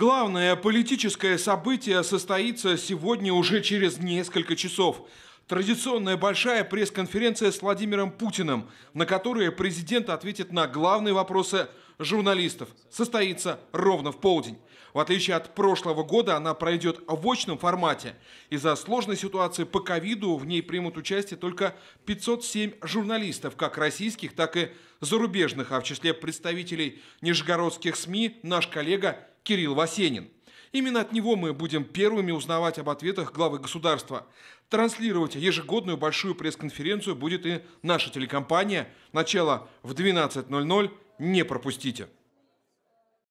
Главное политическое событие состоится сегодня уже через несколько часов. Традиционная большая пресс-конференция с Владимиром Путиным, на которой президент ответит на главные вопросы журналистов, состоится ровно в полдень. В отличие от прошлого года, она пройдет в очном формате. Из-за сложной ситуации по ковиду в ней примут участие только 507 журналистов, как российских, так и зарубежных, а в числе представителей нижегородских СМИ наш коллега Кирилл Васенин. Именно от него мы будем первыми узнавать об ответах главы государства. Транслировать ежегодную большую пресс-конференцию будет и наша телекомпания. Начало в 12.00. Не пропустите.